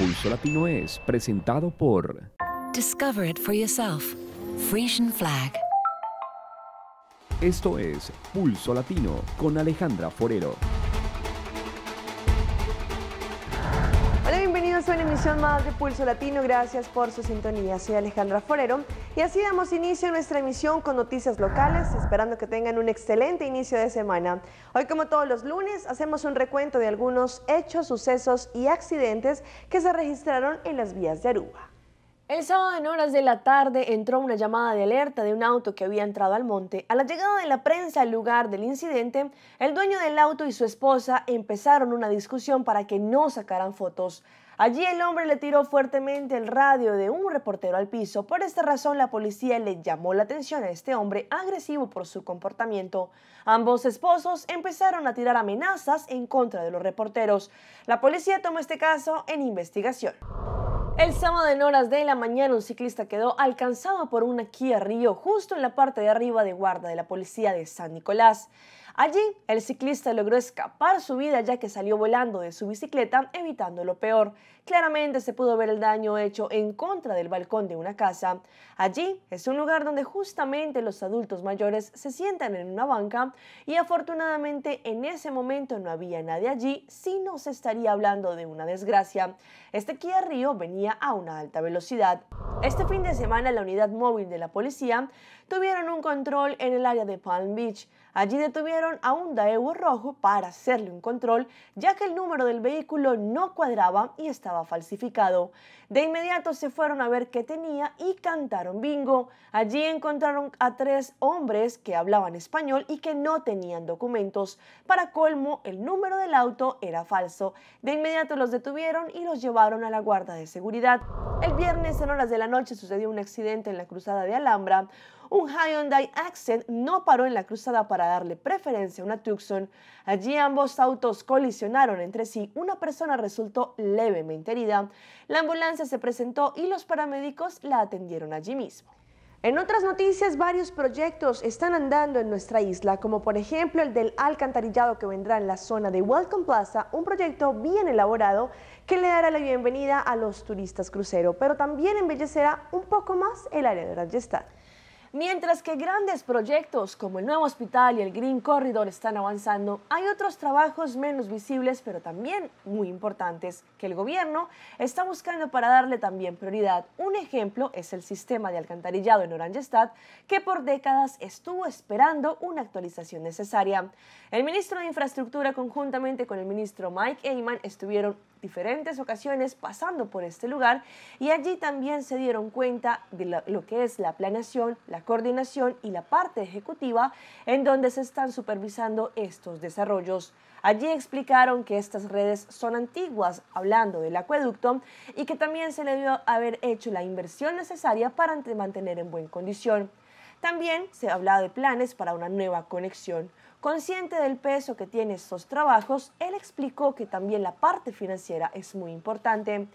Pulso Latino es presentado por Discover it for yourself. Frisian Flag. Esto es Pulso Latino con Alejandra Forero. Es una emisión más de Pulso Latino. Gracias por su sintonía. Soy Alejandra Forero y así damos inicio a nuestra emisión con noticias locales, esperando que tengan un excelente inicio de semana. Hoy, como todos los lunes, hacemos un recuento de algunos hechos, sucesos y accidentes que se registraron en las vías de Aruba. El sábado en horas de la tarde entró una llamada de alerta de un auto que había entrado al monte. A la llegada de la prensa al lugar del incidente, el dueño del auto y su esposa empezaron una discusión para que no sacaran fotos. Allí el hombre le tiró fuertemente el radio de un reportero al piso. Por esta razón la policía le llamó la atención a este hombre agresivo por su comportamiento. Ambos esposos empezaron a tirar amenazas en contra de los reporteros. La policía tomó este caso en investigación. El sábado en horas de la mañana un ciclista quedó alcanzado por una Kia Río justo en la parte de arriba de guarda de la policía de San Nicolás. Allí, el ciclista logró escapar su vida ya que salió volando de su bicicleta, evitando lo peor. Claramente se pudo ver el daño hecho en contra del balcón de una casa. Allí es un lugar donde justamente los adultos mayores se sientan en una banca y afortunadamente en ese momento no había nadie allí, sino se estaría hablando de una desgracia. Este Kia Río venía a una alta velocidad. Este fin de semana la unidad móvil de la policía tuvieron un control en el área de Palm Beach. Allí detuvieron a un Daewoo rojo para hacerle un control, ya que el número del vehículo no cuadraba y estaba falsificado. De inmediato se fueron a ver qué tenía y cantaron bingo. Allí encontraron a tres hombres que hablaban español y que no tenían documentos. Para colmo, el número del auto era falso. De inmediato los detuvieron y los llevaron a la guarda de seguridad. El viernes en horas de la noche sucedió un accidente en la cruzada de Alhambra un Hyundai Accent no paró en la cruzada para darle preferencia a una Tucson. Allí ambos autos colisionaron entre sí, una persona resultó levemente herida, la ambulancia se presentó y los paramédicos la atendieron allí mismo. En otras noticias, varios proyectos están andando en nuestra isla, como por ejemplo el del alcantarillado que vendrá en la zona de Welcome Plaza, un proyecto bien elaborado que le dará la bienvenida a los turistas crucero, pero también embellecerá un poco más el área de majestad Mientras que grandes proyectos como el nuevo hospital y el Green Corridor están avanzando, hay otros trabajos menos visibles pero también muy importantes que el gobierno está buscando para darle también prioridad. Un ejemplo es el sistema de alcantarillado en Oranjestad que por décadas estuvo esperando una actualización necesaria. El ministro de Infraestructura conjuntamente con el ministro Mike Eyman estuvieron diferentes ocasiones pasando por este lugar y allí también se dieron cuenta de lo que es la planeación, la coordinación y la parte ejecutiva en donde se están supervisando estos desarrollos. Allí explicaron que estas redes son antiguas, hablando del acueducto, y que también se le debió haber hecho la inversión necesaria para mantener en buena condición. También se hablaba de planes para una nueva conexión. Consciente del peso que tienen estos trabajos, él explicó que también la parte financiera es muy importante.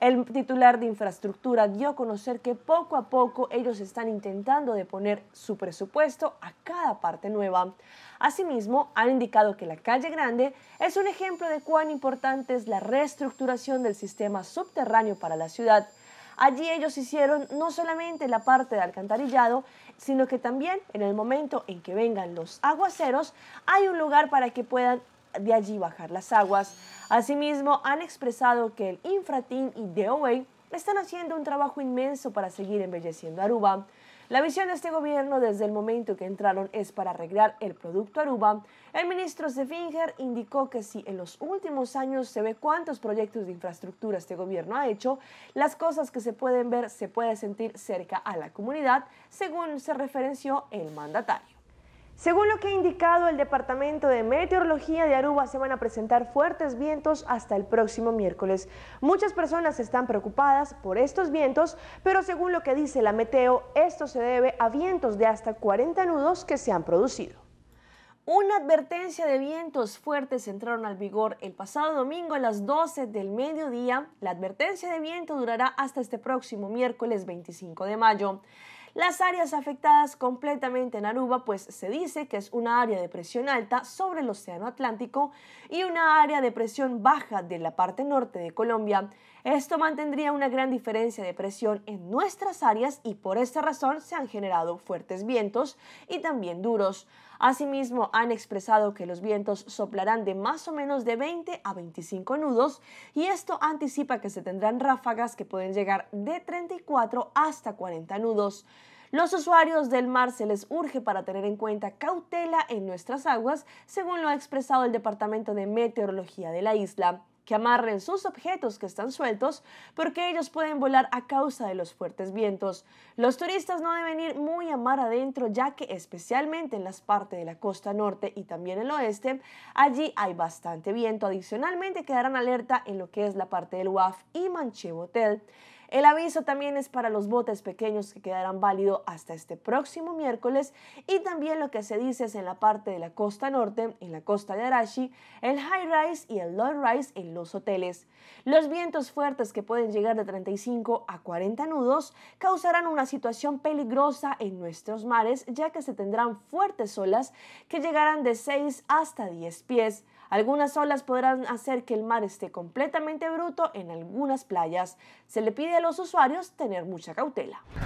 El titular de infraestructura dio a conocer que poco a poco ellos están intentando de poner su presupuesto a cada parte nueva. Asimismo, han indicado que la calle Grande es un ejemplo de cuán importante es la reestructuración del sistema subterráneo para la ciudad. Allí ellos hicieron no solamente la parte de alcantarillado, sino que también en el momento en que vengan los aguaceros hay un lugar para que puedan de allí bajar las aguas. Asimismo, han expresado que el Infratin y DOA están haciendo un trabajo inmenso para seguir embelleciendo Aruba. La visión de este gobierno desde el momento que entraron es para arreglar el producto Aruba. El ministro Sefinger indicó que si en los últimos años se ve cuántos proyectos de infraestructura este gobierno ha hecho, las cosas que se pueden ver se pueden sentir cerca a la comunidad, según se referenció el mandatario. Según lo que ha indicado el Departamento de Meteorología de Aruba, se van a presentar fuertes vientos hasta el próximo miércoles. Muchas personas están preocupadas por estos vientos, pero según lo que dice la Meteo, esto se debe a vientos de hasta 40 nudos que se han producido. Una advertencia de vientos fuertes entraron al vigor el pasado domingo a las 12 del mediodía. La advertencia de viento durará hasta este próximo miércoles 25 de mayo. Las áreas afectadas completamente en Aruba, pues se dice que es una área de presión alta sobre el Océano Atlántico y una área de presión baja de la parte norte de Colombia. Esto mantendría una gran diferencia de presión en nuestras áreas y por esta razón se han generado fuertes vientos y también duros. Asimismo, han expresado que los vientos soplarán de más o menos de 20 a 25 nudos y esto anticipa que se tendrán ráfagas que pueden llegar de 34 hasta 40 nudos. Los usuarios del mar se les urge para tener en cuenta cautela en nuestras aguas, según lo ha expresado el Departamento de Meteorología de la isla que amarren sus objetos que están sueltos porque ellos pueden volar a causa de los fuertes vientos. Los turistas no deben ir muy a mar adentro ya que especialmente en las partes de la costa norte y también el oeste, allí hay bastante viento. Adicionalmente quedarán alerta en lo que es la parte del WAF y Manchevo Hotel. El aviso también es para los botes pequeños que quedarán válido hasta este próximo miércoles y también lo que se dice es en la parte de la costa norte, en la costa de Arashi, el high rise y el low rise en los hoteles. Los vientos fuertes que pueden llegar de 35 a 40 nudos causarán una situación peligrosa en nuestros mares ya que se tendrán fuertes olas que llegarán de 6 hasta 10 pies. Algunas olas podrán hacer que el mar esté completamente bruto en algunas playas. Se le pide a los usuarios tener mucha cautela.